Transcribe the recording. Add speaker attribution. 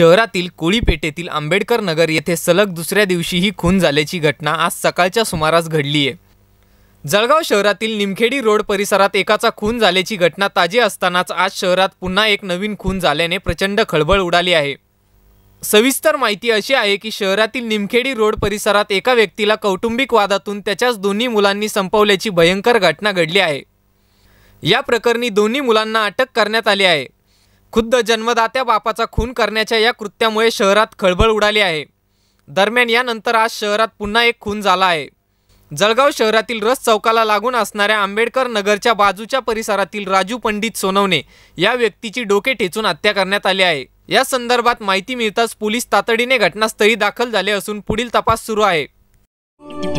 Speaker 1: शहरातील कोळीपेटेतील आंबेडकर नगर येथे सलग दुसऱ्या दिवशी ही खून झाल्याची घटना आज सकाळच्या सुमारास घडली आहे जळगाव शहरातील निमखेडी रोड परिसरात एकाचा खून झाल्याची घटना ताजी असतानाच आज शहरात पुन्हा एक नवीन खून झाल्याने प्रचंड खळबळ उडाली आहे सविस्तर माहिती अशी आहे की शहरातील निमखेडी रोड परिसरात एका व्यक्तीला कौटुंबिक वादातून त्याच्याच दोन्ही मुलांनी संपवल्याची भयंकर घटना घडली आहे या प्रकरणी दोन्ही मुलांना अटक करण्यात आली आहे खुद्द जन्मदात्या बापाचा खून करण्याच्या या कृत्यामुळे शहरात खळबळ उडाली आहे दरम्यान यानंतर आज शहरात पुन्हा एक खून झाला आहे जळगाव शहरातील रस चौकाला लागून असणाऱ्या आंबेडकर नगरच्या बाजूच्या परिसरातील राजू पंडित सोनवणे या व्यक्तीची डोके ठेचून हत्या करण्यात आली आहे या संदर्भात माहिती मिळताच पोलीस तातडीने घटनास्थळी दाखल झाले असून पुढील तपास सुरू आहे